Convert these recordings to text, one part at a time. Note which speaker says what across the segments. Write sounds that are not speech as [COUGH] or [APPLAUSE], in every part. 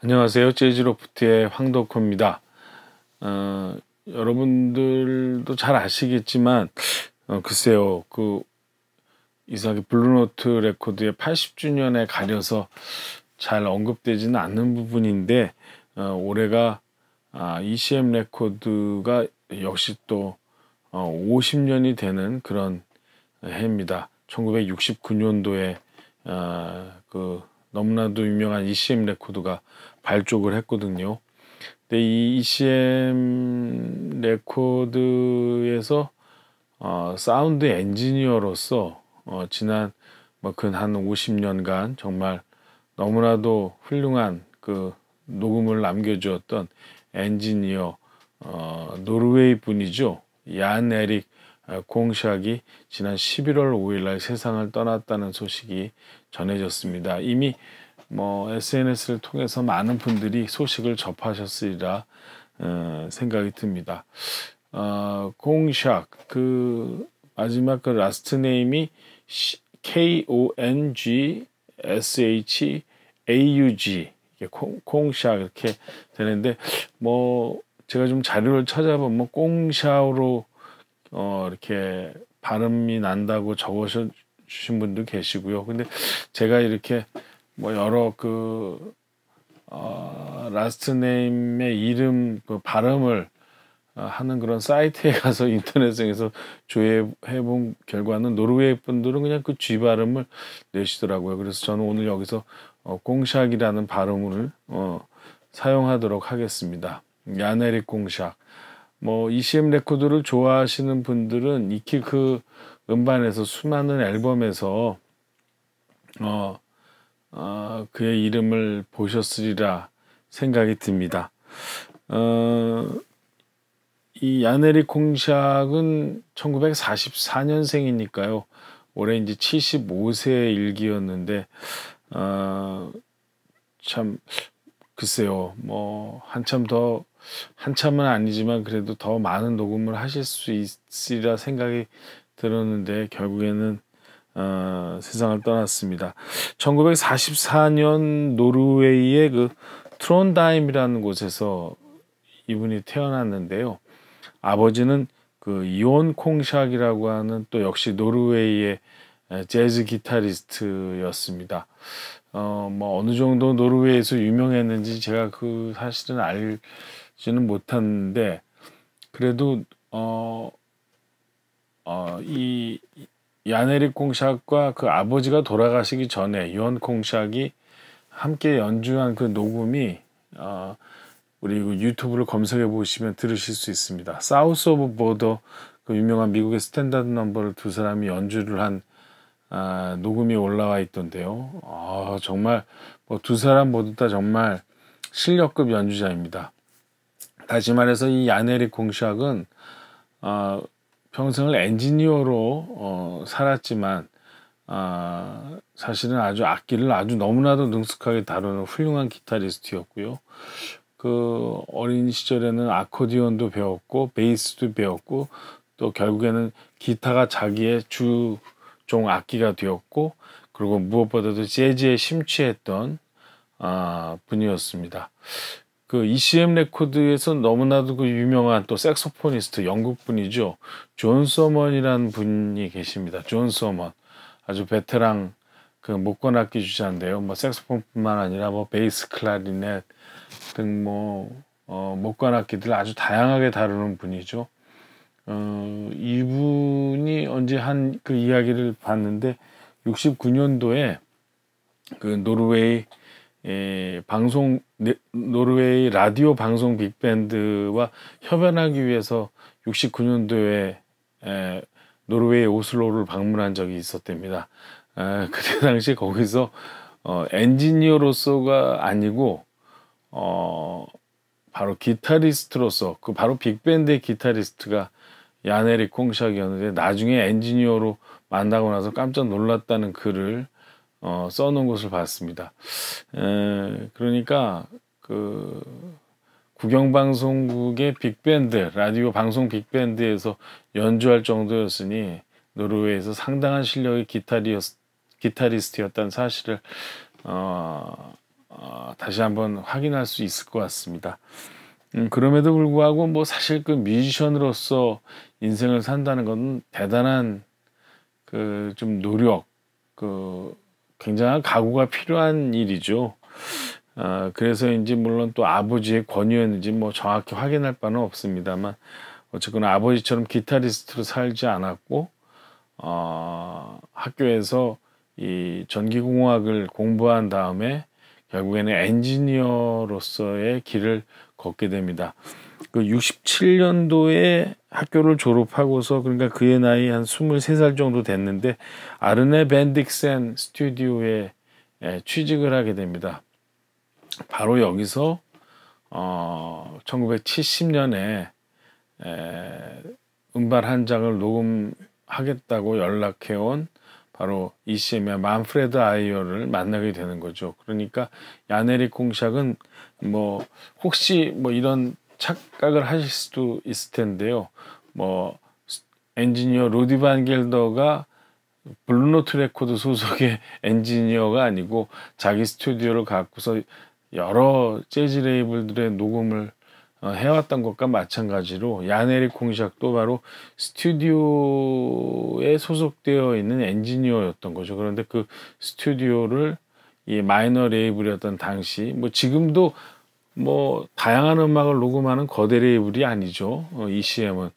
Speaker 1: 안녕하세요. 재즈로프트의 황덕호입니다. 어, 여러분들도 잘 아시겠지만, 어, 글쎄요, 그, 이상하게 블루노트 레코드의 80주년에 가려서 잘 언급되지는 않는 부분인데, 어, 올해가 아, ECM 레코드가 역시 또 50년이 어, 되는 그런 해입니다. 1969년도에 아, 그 너무나도 유명한 ECM 레코드가 발족을 했거든요. 근데 이 ECM 레코드에서 어, 사운드 엔지니어로서 어, 지난 뭐근 한 50년간 정말 너무나도 훌륭한 그 녹음을 남겨주었던 엔지니어 어, 노르웨이 분이죠. 얀 에릭 어, 공샥이 지난 11월 5일날 세상을 떠났다는 소식이 전해졌습니다. 이미 뭐 SNS를 통해서 많은 분들이 소식을 접하셨으리라 어, 생각이 듭니다. 어, 공샥 그 마지막 그 라스트 네임이 K O N G S H A U G 콩, 콩샥 이렇게 되는데 뭐 제가 좀 자료를 찾아보면 꽁샤오로 뭐 어 이렇게 발음이 난다고 적으셔 주신 분도 계시고요. 근데 제가 이렇게 뭐 여러 그 어, 라스트 네임의 이름 그 발음을 어, 하는 그런 사이트에 [LAUGHS] 가서 인터넷상에서 조회해 본 결과는 노르웨이 분들은 그냥 그 G 발음을 내시더라고요. 그래서 저는 오늘 여기서 어, 꽁샥이라는 발음을 어, 사용하도록 하겠습니다. 야네리 공샥뭐 ECM 레코드를 좋아하시는 분들은 익히 그 음반에서 수많은 앨범에서 어, 어, 그의 이름을 보셨으리라 생각이 듭니다. 어, 이 야네리 콩샥은 1944년생이니까요. 올해 이제 75세 일기였는데 어, 참 글쎄요. 뭐 한참 더 한참은 아니지만 그래도 더 많은 녹음을 하실 수 있으리라 생각이 들었는데 결국에는 어, 세상을 떠났습니다. 1944년 노르웨이의 그 트론다임이라는 곳에서 이분이 태어났는데요. 아버지는 그 이온 콩샥이라고 하는 또 역시 노르웨이의 재즈 기타리스트였습니다. 어, 뭐 어느 정도 노르웨이에서 유명했는지 제가 그 사실은 알지는 못하는데 그래도 어, 어, 이 야네리 공샥과그 아버지가 돌아가시기 전에 유언 콩샥이 함께 연주한 그 녹음이 어, 우리 그 유튜브를 검색해 보시면 들으실 수 있습니다. 사우스 오브 보더 그 유명한 미국의 스탠다드 넘버를 두 사람이 연주를 한 아, 녹음이 올라와 있던데요. 아, 정말 뭐 두 사람 모두 다 정말 실력급 연주자입니다. 다시 말해서 이 야네리 공샥은 아, 평생을 엔지니어로 어, 살았지만 아, 사실은 아주 악기를 아주 너무나도 능숙하게 다루는 훌륭한 기타리스트였고요. 그 어린 시절에는 아코디언도 배웠고 베이스도 배웠고 또 결국에는 기타가 자기의 주종 악기가 되었고 그리고 무엇보다도 재즈에 심취했던 아, 분이었습니다. 그 ECM 레코드에서 너무나도 그 유명한 또 색소포니스트 영국 분이죠. 존 서먼이라는 분이 계십니다. 존 서먼. 아주 베테랑 그 목건 악기 주자인데요. 뭐 색소폰뿐만 아니라 뭐 베이스 클라리넷 등 뭐 어, 목관 악기들 아주 다양하게 다루는 분이죠. 어, 이분이 언제 한 그 이야기를 봤는데 69년도에 그 노르웨이 이 예, 방송 네, 노르웨이 라디오 방송 빅밴드와 협연하기 위해서 69년도에 에, 노르웨이 오슬로를 방문한 적이 있었답니다. 에, 그때 [LAUGHS] 당시 거기서 어, 엔지니어로서가 아니고 어, 바로 기타리스트로서 그 바로 빅밴드의 기타리스트가 야네리 콩샥이었는데 나중에 엔지니어로 만나고 나서 깜짝 놀랐다는 글을 어, 써놓은 것을 봤습니다. 에, 그러니까 그 국영방송국의 빅밴드 라디오 방송 빅밴드에서 연주할 정도였으니 노르웨이에서 상당한 실력의 기타리스트, 기타리스 였다는 사실을 어, 어, 다시 한번 확인할 수 있을 것 같습니다. 음, 그럼에도 불구하고 뭐 사실 그 뮤지션으로서 인생을 산다는 것은 대단한 그 좀 노력 그 굉장한 각오가 필요한 일이죠. 아, 그래서인제 물론 또 아버지의 권유였는지 뭐 정확히 확인할 바는 없습니다만 어쨌거나 아버지처럼 기타리스트로 살지 않았고 어, 학교에서 이 전기공학을 공부한 다음에 결국에는 엔지니어로서의 길을 걷게 됩니다. 그 67년도에 학교를 졸업하고서 그러니까 그의 나이 한 23살 정도 됐는데 아르네 벤딕센 스튜디오에 예, 취직을 하게 됩니다. 바로 여기서 어 1970년에 에, 음반 한 장을 녹음하겠다고 연락해온 바로 e c m 의 만프레드 아이어를 만나게 되는 거죠. 그러니까 야네리 공샥은 뭐 혹시 뭐 이런 착각을 하실 수도 있을 텐데요. 뭐 엔지니어 로디 반 겔더가 블루노트 레코드 소속의 [LAUGHS] 엔지니어가 아니고 자기 스튜디오를 갖고서 여러 재즈 레이블들의 녹음을 어, 해왔던 것과 마찬가지로 야네리 공작도 바로 스튜디오에 소속되어 있는 엔지니어였던 거죠. 그런데 그 스튜디오를 이 마이너 레이블이었던 당시 뭐 지금도 뭐 다양한 음악을 녹음하는 거대 레이블이 아니죠. 어, ECM은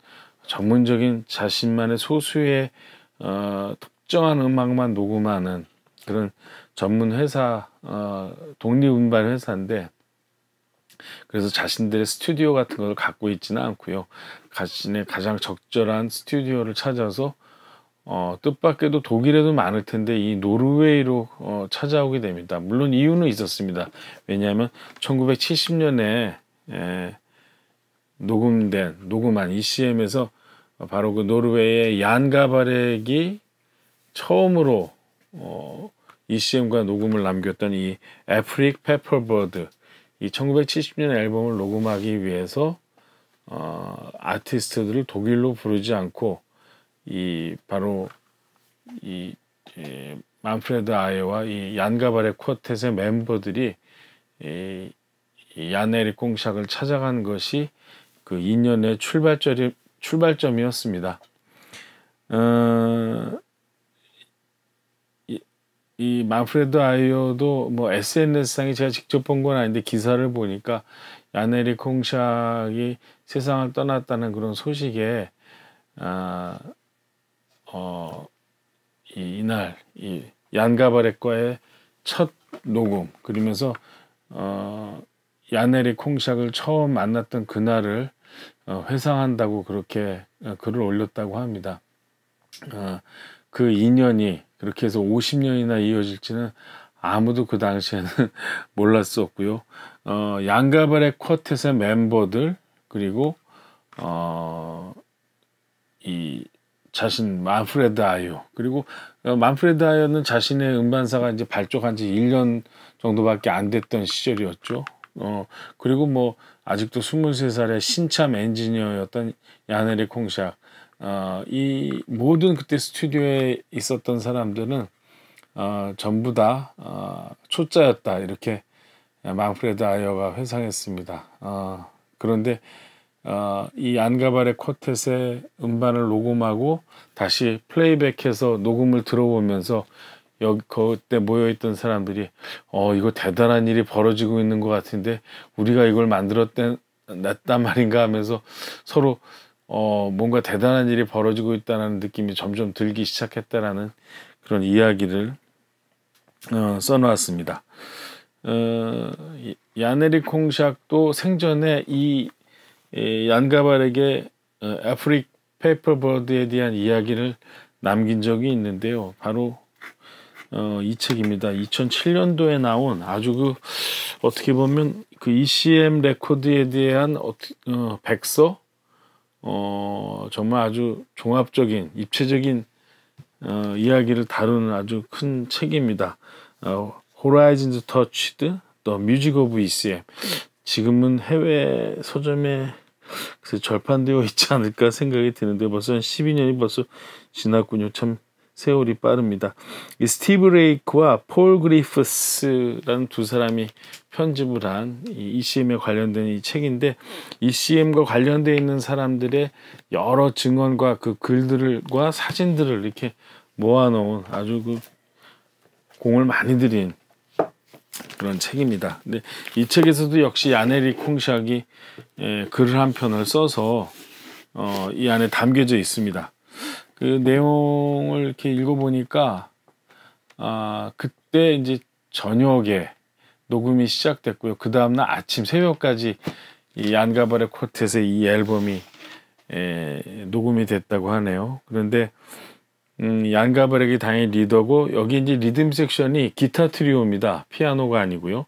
Speaker 1: 전문적인 자신만의 소수의 어, 특정한 음악만 녹음하는 그런 전문 회사 어, 독립 음반 회사인데 그래서 자신들의 스튜디오 같은 걸 갖고 있지는 않고요. 자신의 가장 적절한 스튜디오를 찾아서 어, 뜻밖에도 독일에도 많을 텐데 이 노르웨이로 어, 찾아오게 됩니다. 물론 이유는 있었습니다. 왜냐하면 1970년에 에, 예, 녹음된 녹음한 ECM에서 바로 그 노르웨이의 얀가바렉이 처음으로 어, ECM과 녹음을 남겼던 이 애프릭 페퍼버드 이 1970년 앨범을 녹음하기 위해서 어, 아티스트들을 독일로 부르지 않고 이 바로 이, 이 예, 만프레드 아예와 이 얀가발의 쿼텟의 멤버들이 이, 이 야네리 꽁샥을 찾아간 것이 그 인연의 출발점이, 출발점이었습니다. 어, 이, 이 만프레드 아이오도 뭐 SNS상에 제가 직접 본 건 아닌데 기사를 보니까 야네리 콩샥이 세상을 떠났다는 그런 소식에 아, 어, 어, 이 날 이 얀가바레과의 첫 녹음 그러면서 어, 야넬이 콩샥을 처음 만났던 그날을 어, 회상한다고 그렇게 어, 글을 올렸다고 합니다. 어, 그 인연이 그렇게 해서 50년이나 이어질지는 아무도 그 당시에는 [LAUGHS] 몰랐었고요. 어, 양가발의 쿼텟의 멤버들 그리고 어, 이 자신 만프레드 아이오 그리고 어, 만프레드 아이오는 자신의 음반사가 이제 발족한 지 1년 정도밖에 안 됐던 시절이었죠. 어 그리고 뭐 아직도 23살의 신참 엔지니어였던 야네리 콩샥 어, 이 모든 그때 스튜디오에 있었던 사람들은 어, 전부 다 어, 초짜였다 이렇게 망프레드 아이어가 회상했습니다. 어, 그런데 어, 이 안가발의 쿼텟의 음반을 녹음하고 다시 플레이백해서 녹음을 들어보면서 여기 그때 모여있던 사람들이 어 이거 대단한 일이 벌어지고 있는 것 같은데 우리가 이걸 만들었단 냈단 말인가 하면서 서로 어 뭔가 대단한 일이 벌어지고 있다는 느낌이 점점 들기 시작했다라는 그런 이야기를 어, 써놓았습니다. 어, 야네리 콩샥도 생전에 이 얀가발에게 아프릭 어, 페이퍼버드에 대한 이야기를 남긴 적이 있는데요. 바로 어, 이 책입니다. 2007년도에 나온 아주 그 어떻게 보면 그 ECM 레코드에 대한 어, 어, 백서 어, 정말 아주 종합적인 입체적인 어, 이야기를 다루는 아주 큰 책입니다. 어, Horizons Touched, The Music of ECM. 지금은 해외 서점에 그래서 절판되어 있지 않을까 생각이 드는데 벌써 12년이 벌써 지났군요. 참 세월이 빠릅니다. 이 스티브 레이크와 폴 그리프스라는 두 사람이 편집을 한이 ECM에 관련된 이 책인데 ECM과 관련되어 있는 사람들의 여러 증언과 그 글들과 사진들을 이렇게 모아놓은 아주 그 공을 많이 들인 그런 책입니다. 근데 이 책에서도 역시 야네리 콩샥이 예, 글을 한 편을 써서 어, 이 안에 담겨져 있습니다. 그 내용을 이렇게 읽어보니까 아, 그때 이제 저녁에 녹음이 시작됐고요. 그 다음날 아침 새벽까지 이 안가발의 쿼에서이 앨범이 에, 예, 녹음이 됐다고 하네요. 그런데 음, 얀가브렉이 당연히 리더고 여기 이제 리듬 섹션이 기타 트리오입니다. 피아노가 아니고요.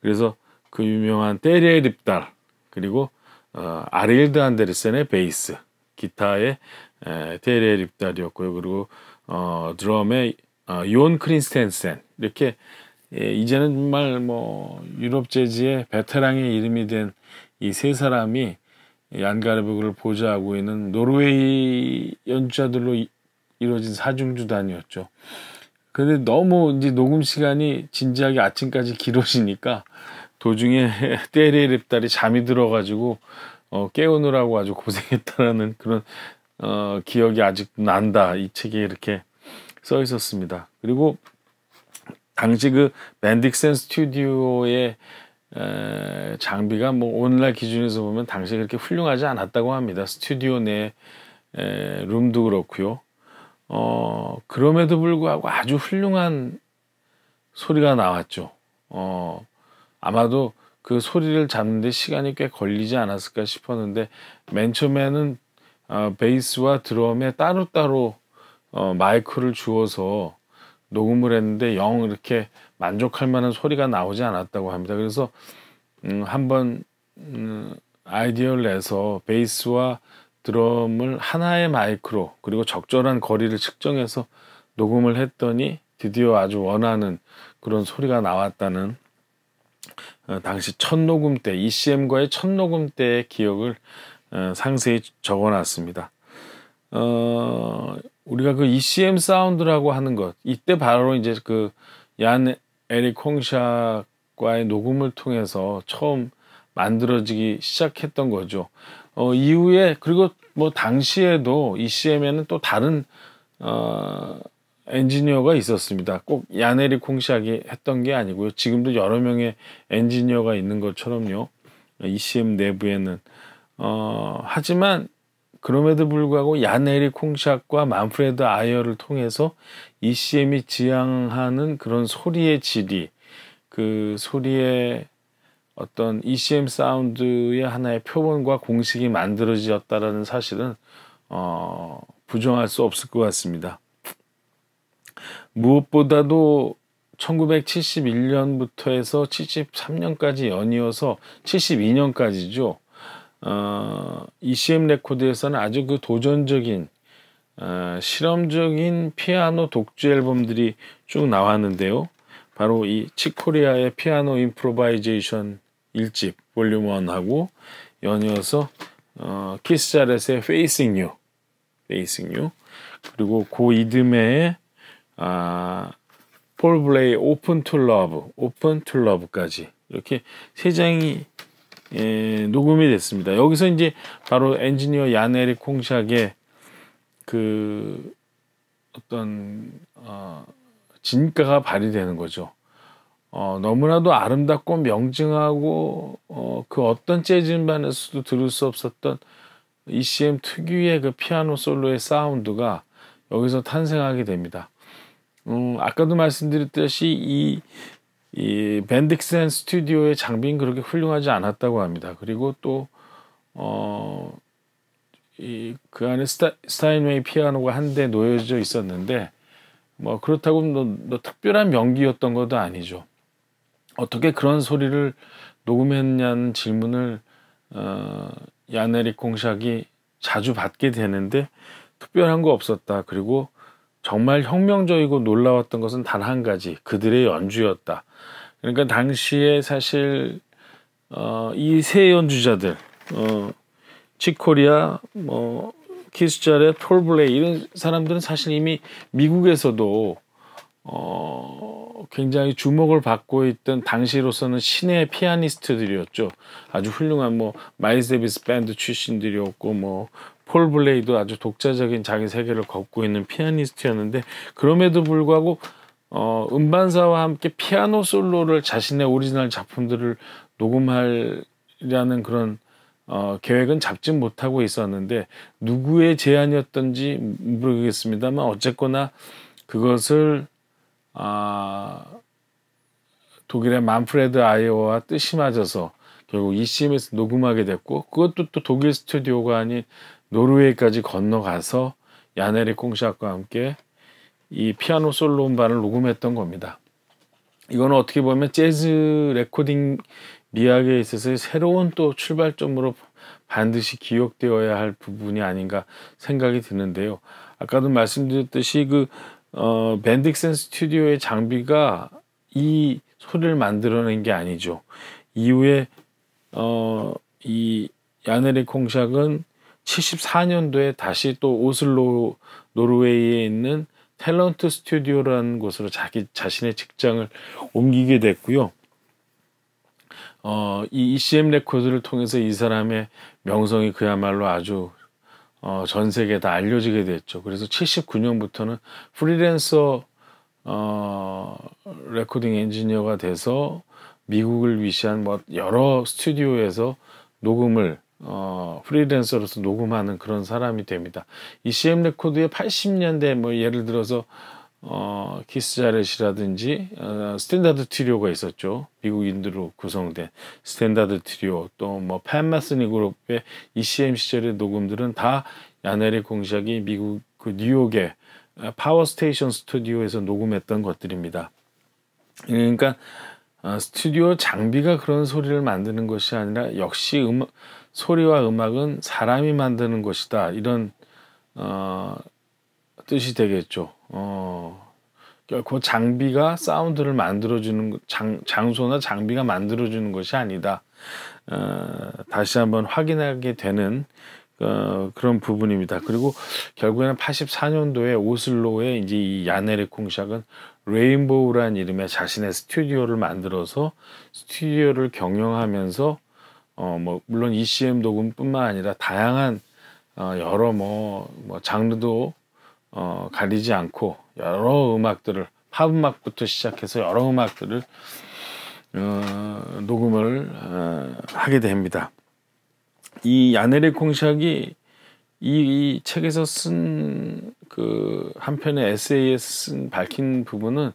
Speaker 1: 그래서 그 유명한 테에 립달 그리고 어, 아릴드 안데르센의 베이스 기타의 테에 립달이었고요. 그리고 어, 드럼의 어, 요온 크린스텐센 이렇게 예, 이제는 정말 뭐 유럽 재즈의 베테랑의 이름이 된 이 세 사람이 얀가르브를 보좌하고 있는 노르웨이 연주자들로 이루어진 사중주단이었죠. 근데 너무 이제 녹음 시간이 진지하게 아침까지 길어지니까 도중에 [LAUGHS] 때리의 랩달이 잠이 들어가지고 어, 깨우느라고 아주 고생했다라는 그런 어, 기억이 아직 난다. 이 책에 이렇게 써 있었습니다. 그리고 당시 그밴딕센 스튜디오의 에, 장비가 뭐 오늘날 기준에서 보면 당시 그렇게 훌륭하지 않았다고 합니다. 스튜디오 내 에, 룸도 그렇고요. 어, 그럼에도 불구하고 아주 훌륭한 소리가 나왔죠. 어, 아마도 그 소리를 잡는데 시간이 꽤 걸리지 않았을까 싶었는데 맨 처음에는 어, 베이스와 드럼에 따로따로 어, 마이크를 주어서 녹음을 했는데 영 이렇게 만족할 만한 소리가 나오지 않았다고 합니다. 그래서 음, 한번 음, 아이디어를 내서 베이스와 드럼을 하나의 마이크로 그리고 적절한 거리를 측정해서 녹음을 했더니 드디어 아주 원하는 그런 소리가 나왔다는 어, 당시 첫 녹음 때 ECM과의 첫 녹음 때의 기억을 어, 상세히 적어놨습니다. 어, 우리가 그 ECM 사운드라고 하는 것 이때 바로 이제 그 얀 에릭 콩샥과의 녹음을 통해서 처음 만들어지기 시작했던 거죠. 어, 이후에 그리고 뭐 당시에도 ECM에는 또 다른 어, 엔지니어가 있었습니다. 꼭 야네리 콩시학이 했던 게 아니고요. 지금도 여러 명의 엔지니어가 있는 것처럼요. ECM 내부에는 어, 하지만 그럼에도 불구하고 야네리 콩샷과 만프레드 아이어를 통해서 ECM이 지향하는 그런 소리의 질이 그 소리의 어떤 ECM 사운드의 하나의 표본과 공식이 만들어지었다라는 사실은 어, 부정할 수 없을 것 같습니다. 무엇보다도 1971년부터 해서 73년까지 연이어서 72년까지죠. 어, ECM 레코드에서는 아주 그 도전적인 어, 실험적인 피아노 독주 앨범들이 쭉 나왔는데요. 바로 이 치코리아의 피아노 인프로바이제이션 1집 볼륨 1하고 연이어서 어, 키스 자렛의 Facing You, Facing You 그리고 고 이듬해에 아, 폴 블레이 오픈 투 러브, 오픈 투 러브까지 이렇게 세 장이 예, 녹음이 됐습니다. 여기서 이제 바로 엔지니어 야네리 콩샥의 그 어떤 어, 진가가 발휘되는 거죠. 어, 너무나도 아름답고 명징하고 어, 그 어떤 재즈 음반에서도 들을 수 없었던 ECM 특유의 그 피아노 솔로의 사운드가 여기서 탄생하게 됩니다. 음, 아까도 말씀드렸듯이 이, 이 밴딕센 스튜디오의 장비는 그렇게 훌륭하지 않았다고 합니다. 그리고 또, 어, 이, 그 안에 스타, 스타인웨이 피아노가 한 대 놓여져 있었는데, 뭐, 그렇다고 뭐, 뭐 특별한 명기였던 것도 아니죠. 어떻게 그런 소리를 녹음했냐는 질문을 어, 야네리 공샥이 자주 받게 되는데 특별한 거 없었다. 그리고 정말 혁명적이고 놀라웠던 것은 단 한 가지 그들의 연주였다. 그러니까 당시에 사실 어, 이 세 연주자들 어, 치코리아 뭐 키스자레 폴블레 이런 사람들은 사실 이미 미국에서도 어, 굉장히 주목을 받고 있던 당시로서는 신의 피아니스트들이었죠. 아주 훌륭한 뭐마이세비스 밴드 출신들이었고 뭐 폴 블레이도 아주 독자적인 자기 세계를 걷고 있는 피아니스트였는데 그럼에도 불구하고 어, 음반사와 함께 피아노 솔로를 자신의 오리지널 작품들을 녹음하려는 그런 어, 계획은 잡지 못하고 있었는데 누구의 제안이었던지 모르겠습니다만 어쨌거나 그것을 아, 독일의 만프레드 아이오와 뜻이 맞아서 결국 ECM에서 녹음하게 됐고 그것도 또 독일 스튜디오가 아닌 노르웨이까지 건너가서 야네리 콩샷과 함께 이 피아노 솔로 음반을 녹음했던 겁니다. 이건 어떻게 보면 재즈 레코딩 미학에 있어서 새로운 또 출발점으로 반드시 기억되어야 할 부분이 아닌가 생각이 드는데요. 아까도 말씀드렸듯이 그 어, 밴딕센 스튜디오의 장비가 이 소리를 만들어낸 게 아니죠. 이후에 어, 이 야네리 콩샥은 74년도에 다시 또 오슬로 노르웨이에 있는 탤런트 스튜디오라는 곳으로 자기 자신의 직장을 옮기게 됐고요. 어, 이 ECM 레코드를 통해서 이 사람의 명성이 그야말로 아주 어, 전 세계에 다 알려지게 됐죠. 그래서 79년부터는 프리랜서 어, 레코딩 엔지니어가 돼서 미국을 위시한 뭐 여러 스튜디오에서 녹음을 어, 프리랜서로서 녹음하는 그런 사람이 됩니다. 이 CM 레코드의 80년대 뭐 예를 들어서 어, 키스자렛이라든지 어, 스탠다드 트리오가 있었죠. 미국인들로 구성된 스탠다드 트리오 또뭐 팬마스니 그룹의 ECM 시절의 녹음들은 다 야네리 공샥이 미국 그 뉴욕의 어, 파워 스테이션 스튜디오에서 녹음했던 것들입니다. 그러니까 어, 스튜디오 장비가 그런 소리를 만드는 것이 아니라 역시 음악, 소리와 음악은 사람이 만드는 것이다 이런 어, 뜻이 되겠죠. 어, 그러니까 그 장비가 사운드를 만들어주는 장, 장소나 장비가 만들어주는 것이 아니다. 어, 다시 한번 확인하게 되는 어, 그런 부분입니다. 그리고 결국에는 84년도에 오슬로에 이제 이 야네레 콩샥은 레인보우란 이름의 자신의 스튜디오를 만들어서 스튜디오를 경영하면서 어, 뭐 물론 ECM 도금뿐만 아니라 다양한 어, 여러 뭐, 뭐 장르도 어, 가리지 않고 여러 음악들을 팝 음악부터 시작해서 여러 음악들을 어, 녹음을 어, 하게 됩니다. 이 야네리 콩샥이 이, 이 책에서 쓴 그 한편의 에세이에 쓴 밝힌 부분은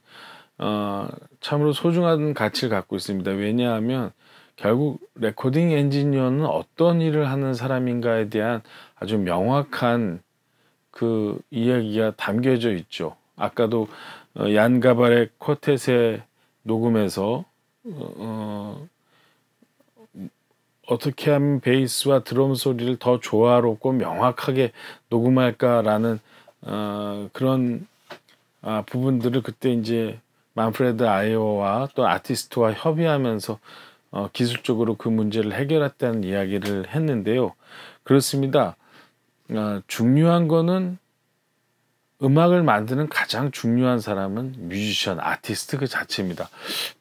Speaker 1: 어, 참으로 소중한 가치를 갖고 있습니다. 왜냐하면 결국 레코딩 엔지니어는 어떤 일을 하는 사람인가에 대한 아주 명확한 그 이야기가 담겨져 있죠. 아까도 어, 얀 가발의 쿼텟의 녹음에서 어, 어, 어떻게 하면 베이스와 드럼 소리를 더 조화롭고 명확하게 녹음할까라는 어, 그런 아, 부분들을 그때 이제 만프레드 아이오와 또 아티스트와 협의하면서 어, 기술적으로 그 문제를 해결했다는 이야기를 했는데요. 그렇습니다. 어, 중요한 거는 음악을 만드는 가장 중요한 사람은 뮤지션, 아티스트 그 자체입니다.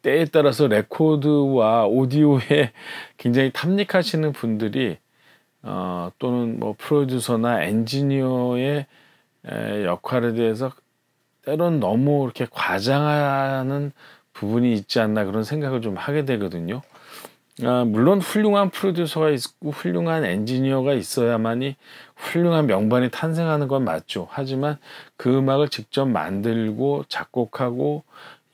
Speaker 1: 때에 따라서 레코드와 오디오에 [LAUGHS] 굉장히 탐닉하시는 분들이 어, 또는 뭐 프로듀서나 엔지니어의 에, 역할에 대해서 때론 너무 이렇게 과장하는 부분이 있지 않나 그런 생각을 좀 하게 되거든요. 아, 물론 훌륭한 프로듀서가 있고 훌륭한 엔지니어가 있어야만이 훌륭한 명반이 탄생하는 건 맞죠. 하지만 그 음악을 직접 만들고 작곡하고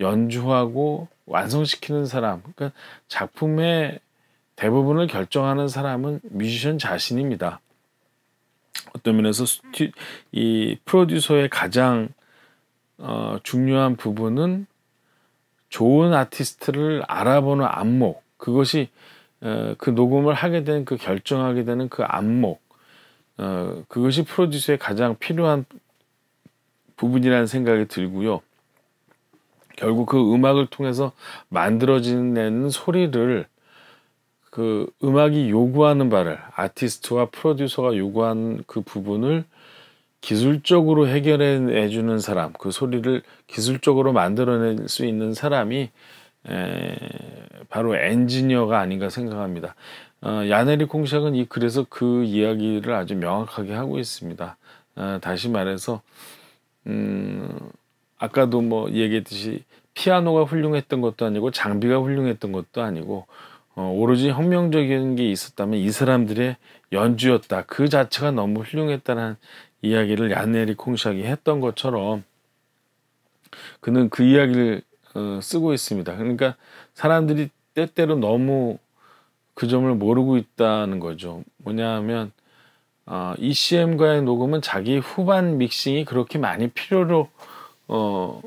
Speaker 1: 연주하고 완성시키는 사람, 그러니까 작품의 대부분을 결정하는 사람은 뮤지션 자신입니다. 어떤 면에서 스튜, 이 프로듀서의 가장 어, 중요한 부분은 좋은 아티스트를 알아보는 안목, 그것이 어, 그 녹음을 하게 된 그 결정하게 되는 그 안목 어, 그것이 프로듀서에 가장 필요한 부분이라는 생각이 들고요. 결국 그 음악을 통해서 만들어지는 소리를 그 음악이 요구하는 바를 아티스트와 프로듀서가 요구한 그 부분을 기술적으로 해결해 주는 사람, 그 소리를 기술적으로 만들어낼 수 있는 사람이 에, 바로 엔지니어가 아닌가 생각합니다. 어, 야네리 콩샥은 이 그래서 그 이야기를 아주 명확하게 하고 있습니다. 어, 다시 말해서 음, 아까도 뭐 얘기했듯이 피아노가 훌륭했던 것도 아니고 장비가 훌륭했던 것도 아니고 어, 오로지 혁명적인 게 있었다면 이 사람들의 연주였다. 그 자체가 너무 훌륭했다는 이야기를 야네리 콩샥이 했던 것처럼 그는 그 이야기를 어, 쓰고 있습니다. 그러니까 사람들이 때때로 너무 그 점을 모르고 있다는 거죠. 뭐냐하면 어, ECM과의 녹음은 자기 후반 믹싱이 그렇게 많이 필요로 어,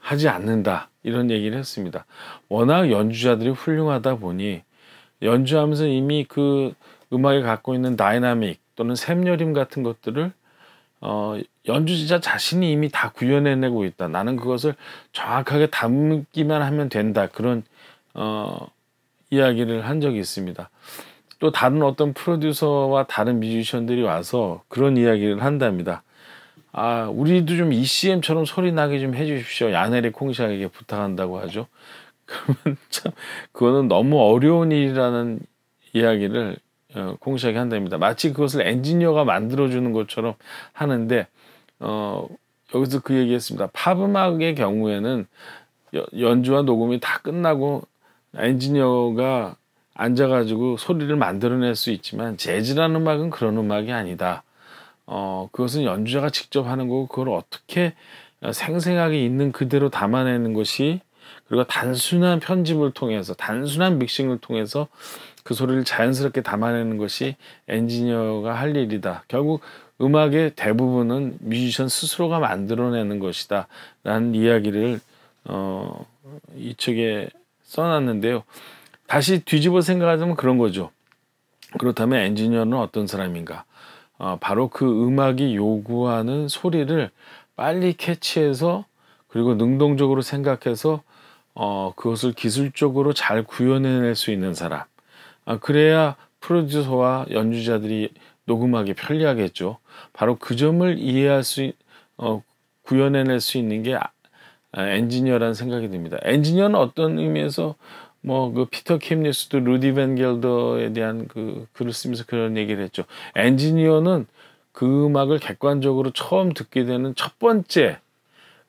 Speaker 1: 하지 않는다 이런 얘기를 했습니다. 워낙 연주자들이 훌륭하다 보니 연주하면서 이미 그 음악이 갖고 있는 다이나믹 또는 샘여림 같은 것들을 어, 연주자 자신이 이미 다 구현해내고 있다. 나는 그것을 정확하게 담기만 하면 된다. 그런 어, 이야기를 한 적이 있습니다. 또 다른 어떤 프로듀서와 다른 뮤지션들이 와서 그런 이야기를 한답니다. 아, 우리도 좀 ECM처럼 소리 나게 좀 해주십시오. 야네리 콩시에게 부탁한다고 하죠. [LAUGHS] 그러면 참 그거는 너무 어려운 일이라는 이야기를 어, 콩시에게 한답니다. 마치 그것을 엔지니어가 만들어주는 것처럼 하는데 어, 여기서 그 얘기했습니다. 팝 음악의 경우에는 연주와 녹음이 다 끝나고 엔지니어가 앉아가지고 소리를 만들어낼 수 있지만 재즈라는 음악은 그런 음악이 아니다. 어, 그것은 연주자가 직접 하는 거고 그걸 어떻게 생생하게 있는 그대로 담아내는 것이 그리고 단순한 편집을 통해서 단순한 믹싱을 통해서 그 소리를 자연스럽게 담아내는 것이 엔지니어가 할 일이다. 결국 음악의 대부분은 뮤지션 스스로가 만들어내는 것이다. 라는 이야기를, 어, 이책에 써놨는데요. 다시 뒤집어 생각하자면 그런 거죠. 그렇다면 엔지니어는 어떤 사람인가? 어, 바로 그 음악이 요구하는 소리를 빨리 캐치해서 그리고 능동적으로 생각해서 어, 그것을 기술적으로 잘 구현해낼 수 있는 사람. 아, 그래야 프로듀서와 연주자들이 녹음하기 편리하겠죠 바로 그 점을 이해할 수, 어, 구현해낼 수 있는 게 아, 엔지니어라는 생각이 듭니다. 엔지니어는 어떤 의미에서 뭐 그 피터 캠니스도 루디 벤 겔더에 대한 그 글을 쓰면서 그런 얘기를 했죠. 엔지니어는 그 음악을 객관적으로 처음 듣게 되는 첫 번째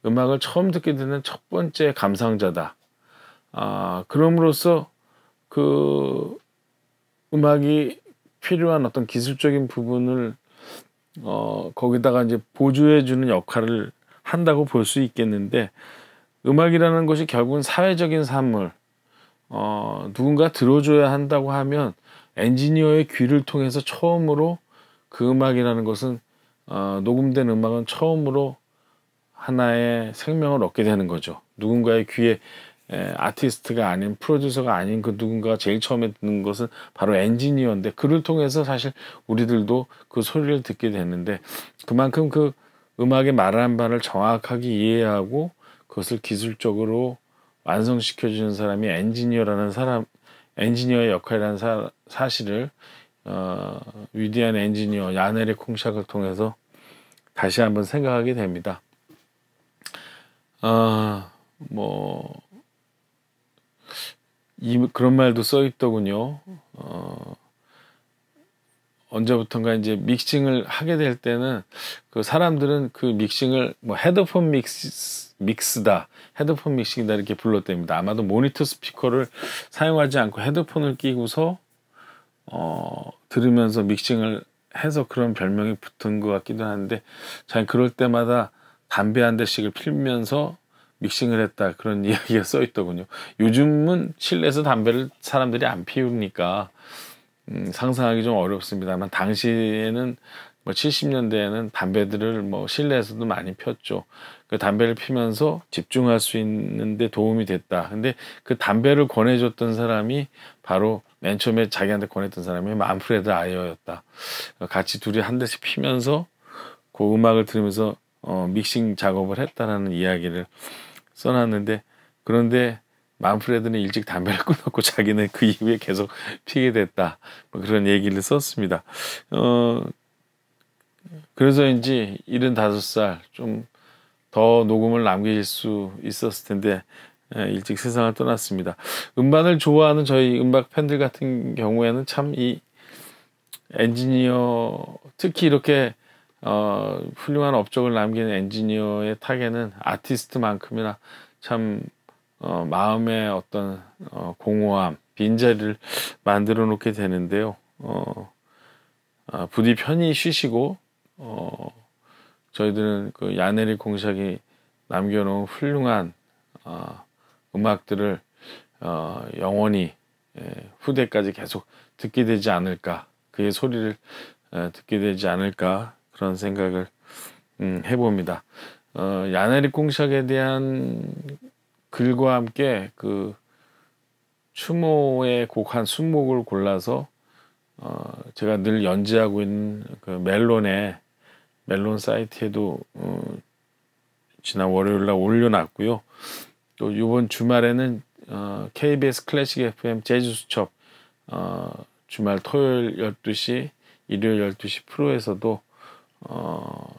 Speaker 1: 음악을 처음 듣게 되는 첫 번째 감상자다. 아 그럼으로써 그 음악이 필요한 어떤 기술적인 부분을 어, 거기다가 이제 보조해주는 역할을 한다고 볼 수 있겠는데 음악이라는 것이 결국은 사회적인 산물 어, 누군가 들어줘야 한다고 하면 엔지니어의 귀를 통해서 처음으로 그 음악이라는 것은 어, 녹음된 음악은 처음으로 하나의 생명을 얻게 되는 거죠. 누군가의 귀에 에, 예, 아티스트가 아닌 프로듀서가 아닌 그 누군가가 제일 처음에 듣는 것은 바로 엔지니어인데 그를 통해서 사실 우리들도 그 소리를 듣게 되는데 그만큼 그 음악의 말하는 바를 정확하게 이해하고 그것을 기술적으로 완성시켜 주는 사람이 엔지니어라는 사람 엔지니어의 역할이라는 사, 사실을 어, 위대한 엔지니어 야넬의 콩샥을 통해서 다시 한번 생각하게 됩니다. 어, 뭐 이, 그런 말도 써 있더군요. 어, 언제부턴가 이제 믹싱을 하게 될 때는 그 사람들은 그 믹싱을 뭐 헤드폰 믹스, 믹스다, 헤드폰 믹싱이다 이렇게 불렀답니다. 아마도 모니터 스피커를 사용하지 않고 헤드폰을 끼고서 어, 들으면서 믹싱을 해서 그런 별명이 붙은 것 같기도 한데 잘 그럴 때마다 담배 한 대씩을 피면서 믹싱을 했다 그런 [LAUGHS] 이야기가 써 있더군요. 요즘은 실내에서 담배를 사람들이 안 피우니까 음, 상상하기 좀 어렵습니다만 당시에는 뭐 70년대에는 담배들을 뭐 실내에서도 많이 폈죠. 그 담배를 피면서 집중할 수 있는데 도움이 됐다. 근데 그 담배를 권해줬던 사람이 바로 맨 처음에 자기한테 권했던 사람이 만프레드 아이어였다. 그러니까 같이 둘이 한 대씩 피면서 그 음악을 들으면서 어, 믹싱 작업을 했다라는 이야기를 써놨는데 그런데 만프레드는 일찍 담배를 [LAUGHS] 끊었고 자기는 그 이후에 계속 피게 됐다 뭐 그런 얘기를 썼습니다. 어 그래서인지 75살 좀 더 녹음을 남길 수 있었을 텐데 예, 일찍 세상을 떠났습니다. 음반을 좋아하는 저희 음악 팬들 같은 경우에는 참 이 엔지니어 특히 이렇게 어, 훌륭한 업적을 남기는 엔지니어의 타겟은 아티스트만큼이나 참 어, 마음의 어떤 어, 공허함, 빈자리를 만들어 놓게 되는데요. 어, 아, 부디 편히 쉬시고 어, 저희들은 그 야네리 공작이 남겨놓은 훌륭한 어, 음악들을 어, 영원히 예, 후대까지 계속 듣게 되지 않을까 그의 소리를 예, 듣게 되지 않을까 그런 생각을 음, 해봅니다. 어, 야네리 꽁샥에 대한 글과 함께 그 추모의 곡한 20곡을 골라서 어, 제가 늘 연재하고 있는 그 멜론에 멜론 사이트에도 어, 지난 월요일 날 올려놨고요. 또 이번 주말에는 어, KBS 클래식 FM 재즈수첩 어, 주말 토요일 12시 일요일 12시 프로에서도 어,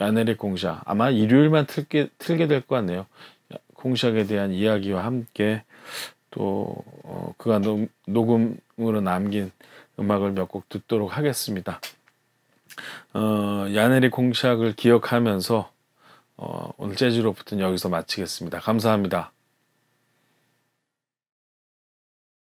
Speaker 1: 야네리 공샤 아마 일요일만 틀게, 틀게 될 것 같네요. 공샥에 대한 이야기와 함께 또 어, 그간 노, 녹음으로 남긴 음악을 몇 곡 듣도록 하겠습니다. 어, 야네리 공샥을 기억하면서 어, 오늘 재즈로 붙는 여기서 마치겠습니다. 감사합니다.